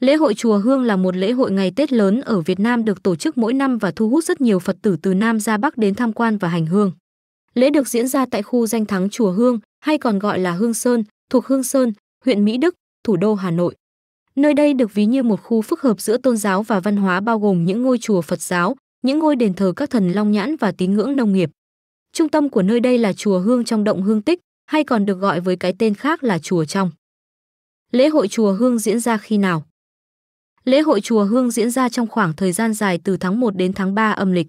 Lễ hội Chùa Hương là một lễ hội ngày Tết lớn ở Việt Nam được tổ chức mỗi năm và thu hút rất nhiều Phật tử từ Nam ra Bắc đến tham quan và hành hương. Lễ được diễn ra tại khu danh thắng Chùa Hương, hay còn gọi là Hương Sơn, thuộc Hương Sơn, huyện Mỹ Đức, thủ đô Hà Nội. Nơi đây được ví như một khu phức hợp giữa tôn giáo và văn hóa bao gồm những ngôi chùa Phật giáo, những ngôi đền thờ các thần Long Nhãn và tín ngưỡng nông nghiệp. Trung tâm của nơi đây là chùa Hương trong động Hương Tích, hay còn được gọi với cái tên khác là chùa trong. Lễ hội chùa Hương diễn ra khi nào? Lễ hội chùa Hương diễn ra trong khoảng thời gian dài từ tháng 1 đến tháng 3 âm lịch.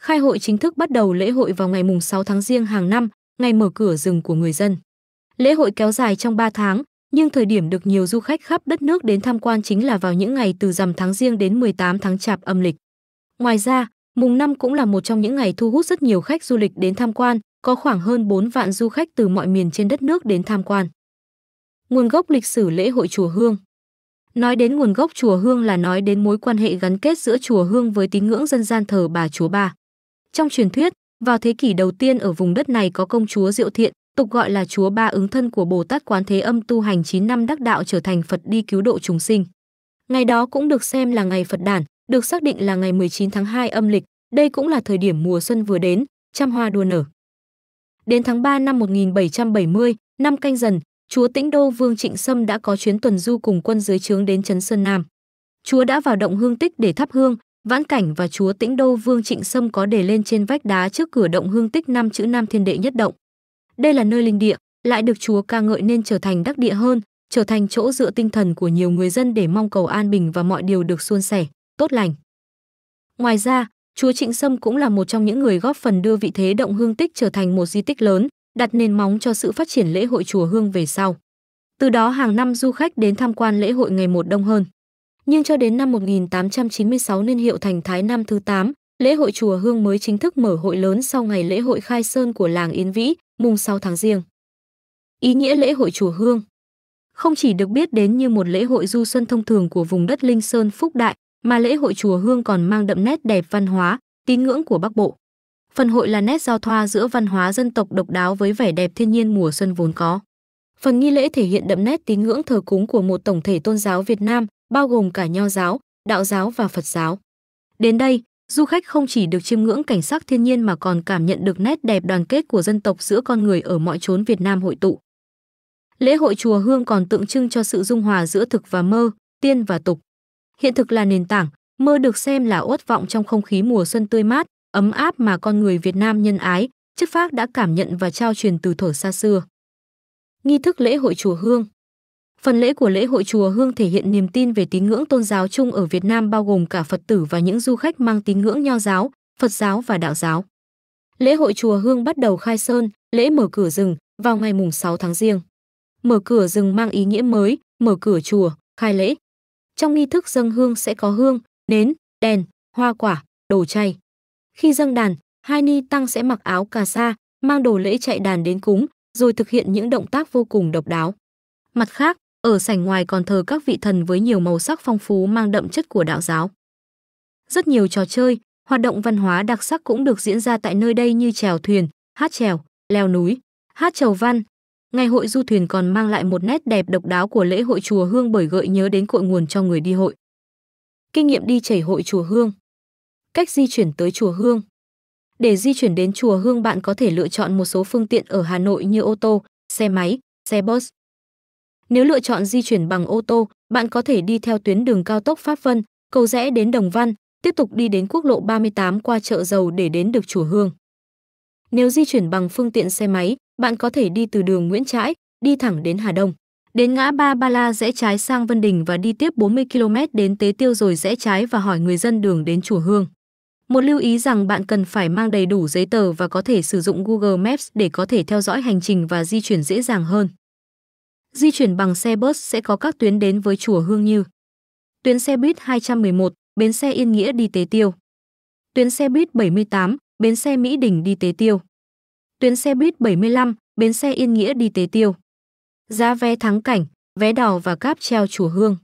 Khai hội chính thức bắt đầu lễ hội vào ngày mùng 6 tháng Giêng hàng năm, ngày mở cửa rừng của người dân. Lễ hội kéo dài trong 3 tháng, nhưng thời điểm được nhiều du khách khắp đất nước đến tham quan chính là vào những ngày từ rằm tháng Giêng đến 18 tháng Chạp âm lịch. Ngoài ra, mùng 5 cũng là một trong những ngày thu hút rất nhiều khách du lịch đến tham quan, có khoảng hơn 4 vạn du khách từ mọi miền trên đất nước đến tham quan. Nguồn gốc lịch sử lễ hội chùa Hương Nói đến nguồn gốc chùa Hương là nói đến mối quan hệ gắn kết giữa chùa Hương với tín ngưỡng dân gian thờ bà chúa Ba. Trong truyền thuyết, vào thế kỷ đầu tiên ở vùng đất này có công chúa Diệu Thiện, tục gọi là chúa Ba ứng thân của Bồ Tát Quán Thế Âm tu hành 9 năm đắc đạo trở thành Phật đi cứu độ chúng sinh. Ngày đó cũng được xem là ngày Phật đản, được xác định là ngày 19 tháng 2 âm lịch, đây cũng là thời điểm mùa xuân vừa đến, trăm hoa đua nở. Đến tháng 3 năm 1770, năm canh dần, chúa Tĩnh Đô Vương Trịnh Sâm đã có chuyến tuần du cùng quân dưới trướng đến Trấn Sơn Nam. Chúa đã vào động hương tích để thắp hương, vãn cảnh và chúa Tĩnh Đô Vương Trịnh Sâm có để lên trên vách đá trước cửa động hương tích năm chữ Nam Thiên Đệ nhất động. Đây là nơi linh địa, lại được chúa ca ngợi nên trở thành đắc địa hơn, trở thành chỗ dựa tinh thần của nhiều người dân để mong cầu an bình và mọi điều được suôn sẻ, tốt lành. Ngoài ra, chúa Trịnh Sâm cũng là một trong những người góp phần đưa vị thế động hương tích trở thành một di tích lớn, đặt nền móng cho sự phát triển lễ hội chùa Hương về sau. Từ đó hàng năm du khách đến tham quan lễ hội ngày một đông hơn. Nhưng cho đến năm 1896 niên hiệu thành Thái năm thứ 8, lễ hội chùa Hương mới chính thức mở hội lớn sau ngày lễ hội khai sơn của làng Yên Vĩ, mùng 6 tháng Giêng. Ý nghĩa lễ hội chùa Hương không chỉ được biết đến như một lễ hội du xuân thông thường của vùng đất Linh Sơn Phúc Đại, mà lễ hội chùa Hương còn mang đậm nét đẹp văn hóa, tín ngưỡng của Bắc Bộ. Phần hội là nét giao thoa giữa văn hóa dân tộc độc đáo với vẻ đẹp thiên nhiên mùa xuân vốn có. Phần nghi lễ thể hiện đậm nét tín ngưỡng thờ cúng của một tổng thể tôn giáo Việt Nam, bao gồm cả Nho giáo, Đạo giáo và Phật giáo. Đến đây, du khách không chỉ được chiêm ngưỡng cảnh sắc thiên nhiên mà còn cảm nhận được nét đẹp đoàn kết của dân tộc giữa con người ở mọi chốn Việt Nam hội tụ. Lễ hội chùa Hương còn tượng trưng cho sự dung hòa giữa thực và mơ, tiên và tục. Hiện thực là nền tảng, mơ được xem là uất vọng trong không khí mùa xuân tươi mát, ấm áp mà con người Việt Nam nhân ái, chất phác đã cảm nhận và trao truyền từ thuở xa xưa. Nghi thức lễ hội chùa Hương Phần lễ của lễ hội chùa Hương thể hiện niềm tin về tín ngưỡng tôn giáo chung ở Việt Nam bao gồm cả Phật tử và những du khách mang tín ngưỡng nho giáo, Phật giáo và đạo giáo. Lễ hội chùa Hương bắt đầu khai sơn, lễ mở cửa rừng vào ngày mùng 6 tháng Giêng. Mở cửa rừng mang ý nghĩa mới, mở cửa chùa, khai lễ. Trong nghi thức dâng hương sẽ có hương, nến, đèn, hoa quả, đồ chay. Khi dâng đàn, hai ni tăng sẽ mặc áo cà sa, mang đồ lễ chạy đàn đến cúng, rồi thực hiện những động tác vô cùng độc đáo. Mặt khác, ở sảnh ngoài còn thờ các vị thần với nhiều màu sắc phong phú mang đậm chất của đạo giáo. Rất nhiều trò chơi, hoạt động văn hóa đặc sắc cũng được diễn ra tại nơi đây như chèo thuyền, hát chèo, leo núi, hát chầu văn. Ngày hội du thuyền còn mang lại một nét đẹp độc đáo của lễ hội chùa Hương bởi gợi nhớ đến cội nguồn cho người đi hội. Kinh nghiệm đi chảy hội chùa Hương Cách di chuyển tới chùa Hương. Để di chuyển đến chùa Hương bạn có thể lựa chọn một số phương tiện ở Hà Nội như ô tô, xe máy, xe bus. Nếu lựa chọn di chuyển bằng ô tô, bạn có thể đi theo tuyến đường cao tốc Pháp Vân, cầu rẽ đến Đồng Văn, tiếp tục đi đến quốc lộ 38 qua chợ dầu để đến được chùa Hương. Nếu di chuyển bằng phương tiện xe máy, bạn có thể đi từ đường Nguyễn Trãi, đi thẳng đến Hà Đông. Đến ngã ba Ba La rẽ trái sang Vân Đình và đi tiếp 40 km đến Tế Tiêu rồi rẽ trái và hỏi người dân đường đến chùa Hương. Một lưu ý rằng bạn cần phải mang đầy đủ giấy tờ và có thể sử dụng Google Maps để có thể theo dõi hành trình và di chuyển dễ dàng hơn. Di chuyển bằng xe bus sẽ có các tuyến đến với chùa Hương như tuyến xe buýt 211, bến xe Yên Nghĩa đi Tế Tiêu, tuyến xe buýt 78, bến xe Mỹ Đình đi Tế Tiêu, tuyến xe buýt 75, bến xe Yên Nghĩa đi Tế Tiêu. Giá vé thắng cảnh, vé đò và cáp treo chùa Hương.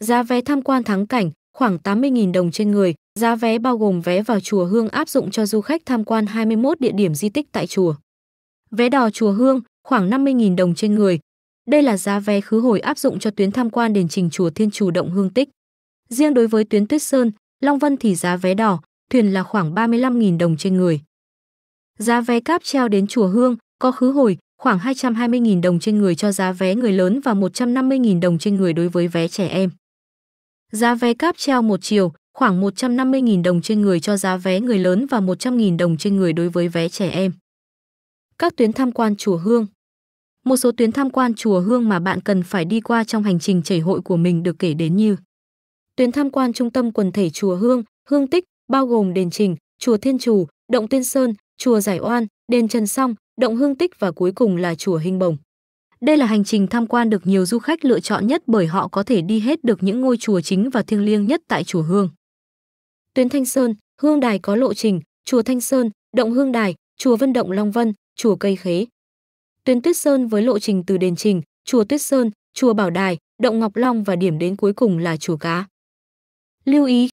Giá vé tham quan thắng cảnh, khoảng 80.000 đồng trên người, giá vé bao gồm vé vào chùa Hương áp dụng cho du khách tham quan 21 địa điểm di tích tại chùa. Vé đò chùa Hương, khoảng 50.000 đồng trên người. Đây là giá vé khứ hồi áp dụng cho tuyến tham quan đền trình chùa Thiên Chủ Động Hương Tích. Riêng đối với tuyến Tuyết Sơn, Long Vân thì giá vé đỏ, thuyền là khoảng 35.000 đồng trên người. Giá vé cáp treo đến chùa Hương có khứ hồi khoảng 220.000 đồng trên người cho giá vé người lớn và 150.000 đồng trên người đối với vé trẻ em. Giá vé cáp treo một chiều khoảng 150.000 đồng trên người cho giá vé người lớn và 100.000 đồng trên người đối với vé trẻ em. Các tuyến tham quan chùa Hương Một số tuyến tham quan chùa Hương mà bạn cần phải đi qua trong hành trình chảy hội của mình được kể đến như Tuyến tham quan trung tâm quần thể chùa Hương, Hương Tích, bao gồm đền Trình, chùa Thiên Chủ, động Tiên Sơn, chùa Giải Oan, đền Trần Song, động Hương Tích và cuối cùng là chùa Hình Bồng. Đây là hành trình tham quan được nhiều du khách lựa chọn nhất bởi họ có thể đi hết được những ngôi chùa chính và thiêng liêng nhất tại chùa Hương. Tuyến Thanh Sơn, Hương Đài có lộ trình, chùa Thanh Sơn, Động Hương Đài, chùa Vân Động Long Vân, chùa Cây Khế. Tuyến Tuyết Sơn với lộ trình từ đền Trình, chùa Tuyết Sơn, chùa Bảo Đài, Động Ngọc Long và điểm đến cuối cùng là chùa Cá. Lưu ý